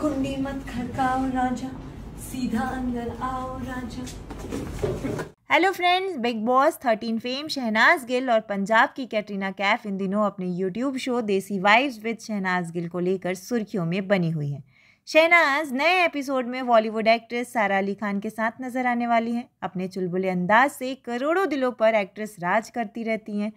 कुंडी मत खड़काओ राजा सीधा अंदर आओ राजा hello friends big boss 13 fame Shehnaaz Gill और पंजाब की कैटरीना कैफ इन दिनों अपने YouTube show desi vibes with Shehnaaz Gill को लेकर सुर्खियों में बनी हुई है शहनाज नए एपिसोड में बॉलीवुड एक्ट्रेस सारा अली खान के साथ नजर आने वाली हैं अपने चुलबुले अंदाज से करोड़ों दिलों पर एक्ट्रेस राज करती रहती हैं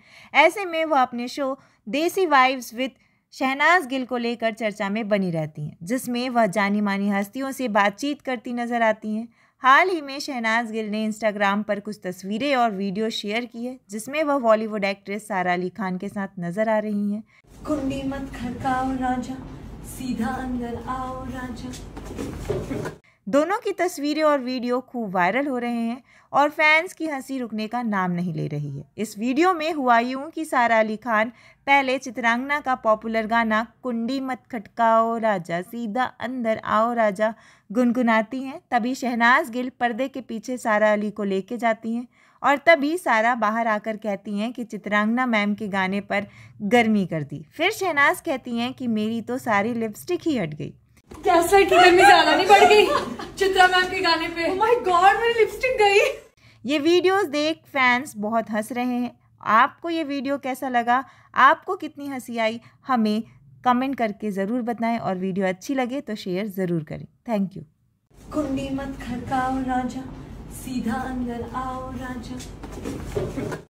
ऐसे में वह अपने show desi wives with Shehnaaz Gill को लेकर चर्चा में बनी रहती हैं जिसमें वह जानी मानी हस्तियों से बातचीत करती नजर आती हैं हाल ही में शहनाज गिल ने इंस्टाग्राम पर कुछ तस्वीरें और वीडियो शेयर की है जिसमें वह बॉलीवुड एक्ट्रेस सारा अली खान के साथ नजर आ रही हैं कुंडी मत खड़काओ राजा सीधा अंदर आओ राजा दोनों की तस्वीरें और वीडियो खूब वायरल हो रहे हैं और फैंस की हंसी रुकने का नाम नहीं ले रही है इस वीडियो में हुआ यूं कि सारा अली खान पहले चित्रांगना का पॉपुलर गाना कुंडी मत खटकाओ राजा सीधा अंदर आओ राजा गुनगुनाती हैं तभी शहनाज गिल पर्दे के पीछे सारा अली को लेके जाती हैं और तभी सारा बाहर आकर कहती हैं कि चित्रांगना मैम के गाने पर गर्मी कर दी फिर शहनाज कहती हैं कि मेरी तो सारी लिपस्टिक ही हट गई कैसा कि गर्मी ज़्यादा नहीं बढ़ गई जाने पे माय oh गॉड मेरी लिपस्टिक गई ये वीडियोस देख फैंस बहुत हंस रहे हैं आपको ये वीडियो कैसा लगा आपको कितनी हंसी आई हमें कमेंट करके ज़रूर बताएं और वीडियो अच्छी लगे तो शेयर ज़रूर करें थैंक यू कुंडी मत खड़काओ राजा सीधा अंदर आओ राजा